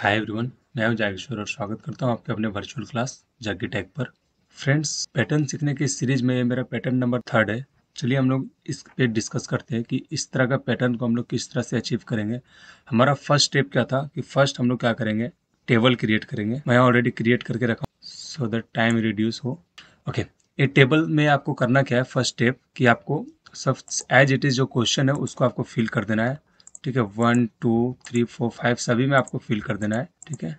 hi everyone मैं हूं जागेश्वर और स्वागत करता हूं आपके अपने वर्चुअल क्लास जागी टैग पर फ्रेंड्स पैटर्न सीखने की सीरीज में मेरा पैटर्न नंबर थर्ड है चलिए हम लोग इस पे डिस्कस करते हैं कि इस तरह का पैटर्न को हम लोग किस तरह से अचीव करेंगे हमारा फर्स्ट स्टेप क्या था कि फर्स्ट हम लोग क्या करेंगे टेबल क्रिएट करेंगे मैं ऑलरेडी क्रिएट करके रखा सो दैट टाइम रिड्यूस हो ओके ये टेबल में आपको करना क्या है फर्स्ट स्टेप कि आपको सब एज इट इज़ जो क्वेश्चन है उसको आपको फिल कर देना है ठीक है one two three four five सभी में आपको फिल कर देना है ठीक है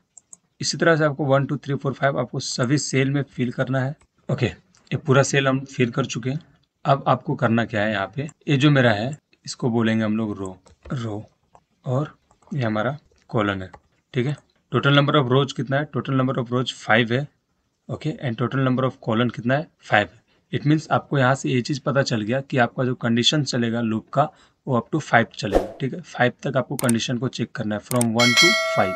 इसी तरह से आपको one two three four five आपको सभी सेल में फिल करना है ओके ये पूरा सेल हम फिल कर चुके हैं अब आपको करना क्या है यहाँ पे ये जो मेरा है इसको बोलेंगे हम लोग रो रो और ये हमारा कॉलन है ठीक है टोटल नंबर ऑफ रोज कितना है total number of rows five है okay and total number of columns कितना है फाइव है इट मीन्स आपको यहाँ से ये चीज़ पता चल गया कि आपका जो कंडीशन चलेगा लूप का वो अप टू फाइव चलेगा ठीक है फाइव तक आपको कंडीशन को चेक करना है from one to five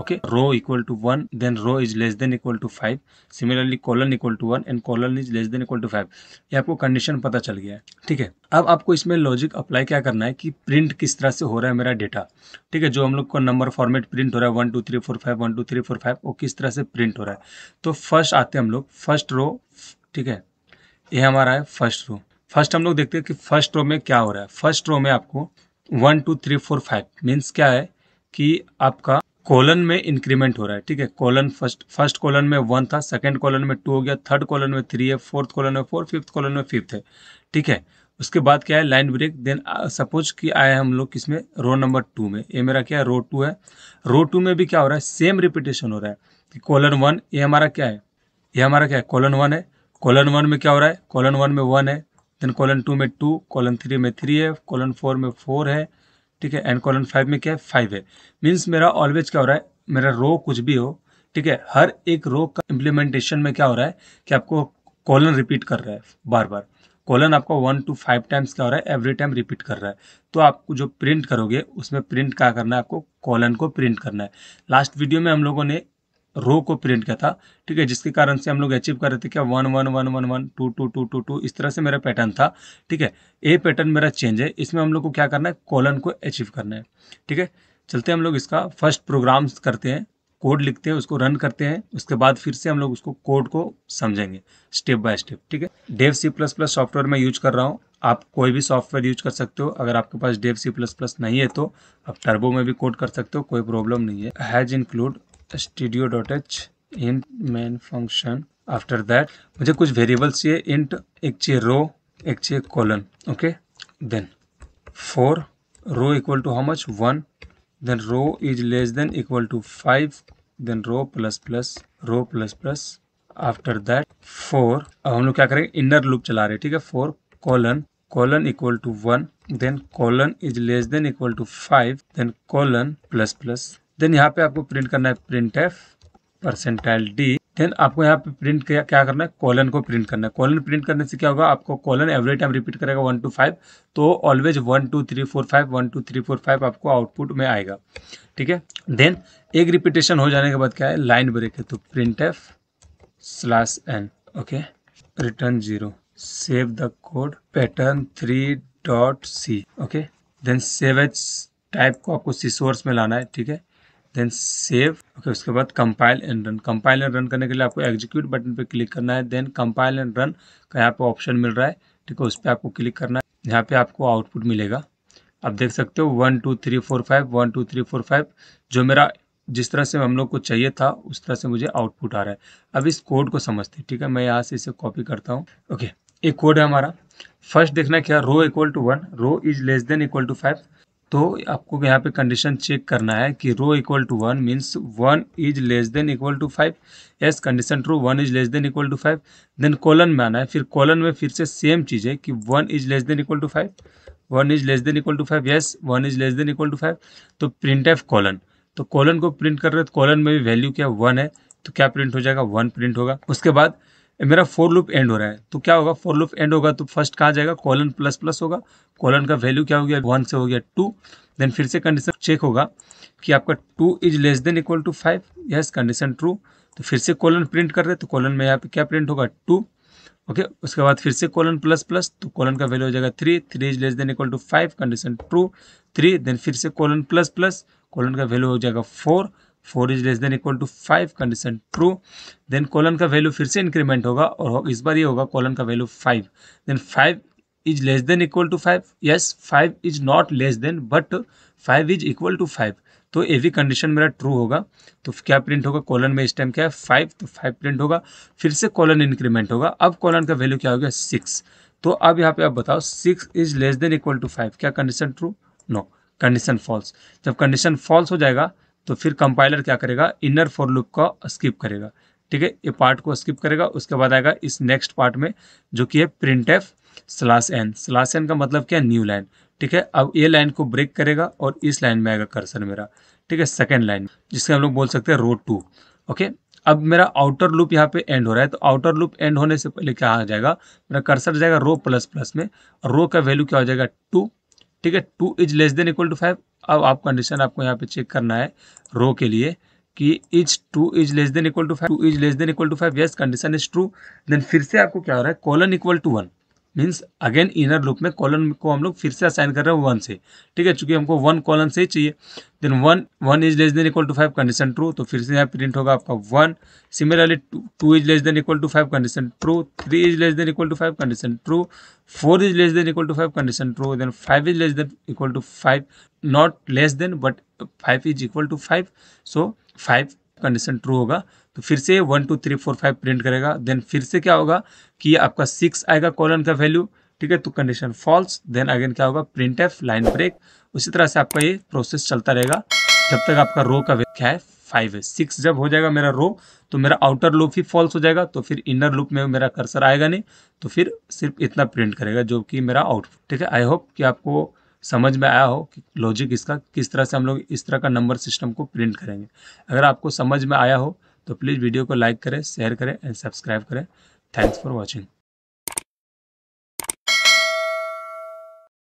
okay row equal to one then row is less than equal to five similarly column equal to one and column is less than equal to five ये आपको condition पता चल गया है ठीक है अब आपको इसमें लॉजिक अप्लाई क्या करना है कि प्रिंट किस तरह से हो रहा है मेरा डेटा ठीक है जो हम लोग का नंबर फॉर्मेट प्रिंट हो रहा है one two three four five one two three four five वो किस तरह से प्रिंट हो रहा है तो फर्स्ट आते हैं हम लोग फर्स्ट रो ठीक है ये हमारा है फर्स्ट रो फर्स्ट हम लोग देखते हैं कि फर्स्ट रो में क्या हो रहा है फर्स्ट रो में आपको one two three four five means क्या है कि आपका कॉलन में इंक्रीमेंट हो रहा है ठीक है कॉलन फर्स्ट फर्स्ट कॉलन में वन था सेकंड कॉलन में टू हो गया थर्ड कॉलन में थ्री है फोर्थ कॉलन में फोर फिफ्थ कॉलन में फिफ्थ है ठीक है उसके बाद क्या है लाइन ब्रेक देन सपोज कि आए हम लोग किसमें रो नंबर टू में ये मेरा क्या है रो टू है रो टू में भी क्या हो रहा है सेम रिपीटेशन हो रहा है कि कॉलन वन ये हमारा क्या है ये हमारा क्या है कॉलन वन है कॉलन वन में क्या हो रहा है कॉलन वन में वन है देन कॉलन टू में टू कॉलन थ्री में थ्री है कॉलन फोर में फोर है ठीक है एंड कॉलन फाइव में क्या है फाइव है मीन्स मेरा ऑलवेज क्या हो रहा है मेरा रो कुछ भी हो ठीक है हर एक रो का इम्प्लीमेंटेशन में क्या हो रहा है कि आपको कॉलन रिपीट कर रहा है बार बार कॉलन आपका वन टू फाइव टाइम्स क्या हो रहा है एवरी टाइम रिपीट कर रहा है तो आपको जो प्रिंट करोगे उसमें प्रिंट क्या करना है आपको कॉलन को प्रिंट करना है लास्ट वीडियो में हम लोगों ने रो को प्रिंट किया था ठीक है जिसके कारण से हम लोग अचीव कर रहे थे क्या one one one one one two two two two two इस तरह से मेरा पैटर्न था ठीक है ए पैटर्न मेरा चेंज है इसमें हम लोग को क्या करना है कॉलन को अचीव करना है ठीक है चलते हैं हम लोग इसका फर्स्ट प्रोग्राम करते हैं कोड लिखते हैं उसको रन करते हैं उसके बाद फिर से हम लोग उसको कोड को समझेंगे स्टेप बाय स्टेप ठीक है Dev C plus plus software मैं यूज कर रहा हूँ आप कोई भी सॉफ्टवेयर यूज कर सकते हो अगर आपके पास डेव सी प्लस प्लस नहीं है तो आप टर्बो में भी कोड कर सकते हो कोई प्रॉब्लम नहीं है hash include studio dot h int main function after that मुझे कुछ वेरिएबल्स चाहिए इंट एक चाहिए रो एक चाहिए column okay then for row equal to how much one then row is less than equal to five then row plus plus row plus plus after that for अब हम लोग क्या करेंगे इनर लूप चला रहे ठीक है for column column equal to one then column is less than equal to five then column plus plus then यहाँ पे आपको प्रिंट करना है print F percentile D then आपको यहाँ पे प्रिंट क्या, क्या करना है कॉलन को प्रिंट करना है कॉलन प्रिंट करने से क्या होगा आपको कॉलन एवरी टाइम रिपीट करेगा वन टू फाइव तो always one two three four five one two three four five आपको आउटपुट में आएगा ठीक है देन एक रिपीटेशन हो जाने के बाद क्या है लाइन ब्रेक है तो print F slash N okay return zero save the code pattern three dot C okay then save H type को आपको सी सोर्स में लाना है ठीक है देन सेव ओके उसके बाद compile and run compile and run करने के लिए आपको एग्जीक्यूट बटन पे क्लिक करना है देन कंपाइल एंड रन का यहाँ पे ऑप्शन मिल रहा है ठीक है उस पर आपको क्लिक करना है यहाँ पे आपको आउटपुट मिलेगा आप देख सकते हो one two three four five one two three four five जो मेरा जिस तरह से हम लोग को चाहिए था उस तरह से मुझे आउटपुट आ रहा है अब इस कोड को समझते ठीक है मैं यहाँ से इसे कॉपी करता हूँ ओके एक कोड है हमारा फर्स्ट देखना क्या row equal to one row is less than equal to five तो आपको यहाँ पे कंडीशन चेक करना है कि row equal to one means one is less than equal to five yes condition true one is less than equal to five then column में आना है फिर कॉलन में फिर से सेम चीज़ है कि one is less than equal to five one is less than equal to five yes one is less than equal to five तो प्रिंट एफ कॉलन तो कॉलन को प्रिंट कर रहे तो कॉलन में भी वैल्यू क्या वन है तो क्या प्रिंट हो जाएगा वन प्रिंट होगा उसके बाद मेरा फोर लूप एंड हो रहा है तो क्या होगा फोर लूप एंड होगा तो फर्स्ट कहाँ जाएगा कॉलन प्लस प्लस होगा कॉलन का वैल्यू क्या हो गया वन से हो गया टू देन फिर से कंडीशन चेक होगा कि आपका two is less than equal to five yes condition true तो फिर से कॉलन प्रिंट कर रहे तो कॉलन में यहाँ पे क्या प्रिंट होगा टू ओके okay, उसके बाद फिर से कॉलन प्लस प्लस तो कॉलन का वैल्यू हो जाएगा three three is less than equal to five condition true three then फिर से कॉलन प्लस प्लस कॉलन का वैल्यू हो जाएगा four four is less than equal to five condition true then column का value फिर से इंक्रीमेंट होगा और इस बार ये होगा कॉलन का value five then five is less than equal to five yes five is not less than but five is equal to five तो भी कंडीशन मेरा ट्रू होगा तो क्या प्रिंट होगा कॉलन में इस टाइम क्या है फाइव तो फाइव प्रिंट होगा फिर से कॉलन इंक्रीमेंट होगा अब कॉलन का वैल्यू क्या हो गया सिक्स तो अब यहाँ पे आप बताओ six is less than equal to five क्या condition true no condition false जब कंडीशन फॉल्स हो जाएगा तो फिर कंपाइलर क्या करेगा इनर फॉर लूप का स्किप करेगा ठीक है ये पार्ट को स्किप करेगा उसके बाद आएगा इस नेक्स्ट पार्ट में जो कि है print F slash N slash N का मतलब क्या न्यू लाइन ठीक है अब ये लाइन को ब्रेक करेगा और इस लाइन में आएगा कर्सर मेरा ठीक है सेकेंड लाइन जिससे हम लोग बोल सकते हैं रोड टू ओके अब मेरा आउटर लूप यहाँ पे एंड हो रहा है तो आउटर लूप एंड होने से पहले क्या आ जाएगा मेरा कर्सर जाएगा रो प्लस प्लस में रो का वैल्यू क्या हो जाएगा टू ठीक है two is less than equal to five अब आप कंडीशन आपको यहाँ पे चेक करना है रो के लिए कि is two is less than equal to five two is less than equal to five yes condition is true then फिर से आपको क्या हो रहा है column equal to one means again inner loop में कॉलन को हम लोग फिर से असाइन कर रहे हैं वन से ठीक है चूंकि हमको वन कॉलन से ही चाहिए then one one is less than equal to five condition true तो फिर से यहाँ प्रिंट होगा आपका one similarly two is less than equal to five condition true three is less than equal to five condition true four is less than equal to five condition true then five is less than equal to five not less than but five is equal to five so five condition true होगा तो फिर से one two three four five print करेगा then फिर से क्या होगा कि आपका सिक्स आएगा कॉलन का वैल्यू ठीक है तो कंडीशन फॉल्स देन अगेन क्या होगा प्रिंट एफ लाइन ब्रेक उसी तरह से आपका ये प्रोसेस चलता रहेगा जब तक आपका रो का क्या है फाइव है सिक्स जब हो जाएगा मेरा रो तो मेरा आउटर लूप ही फॉल्स हो जाएगा तो फिर इनर लूप में मेरा कर्सर आएगा नहीं तो फिर सिर्फ इतना प्रिंट करेगा जो कि मेरा आउटपुट ठीक है आई होप कि आपको समझ में आया हो कि लॉजिक इसका किस तरह से हम लोग इस तरह का नंबर सिस्टम को प्रिंट करेंगे अगर आपको समझ में आया हो तो प्लीज़ वीडियो को लाइक करें शेयर करें एंड सब्सक्राइब करें थैंक्स फॉर वॉचिंग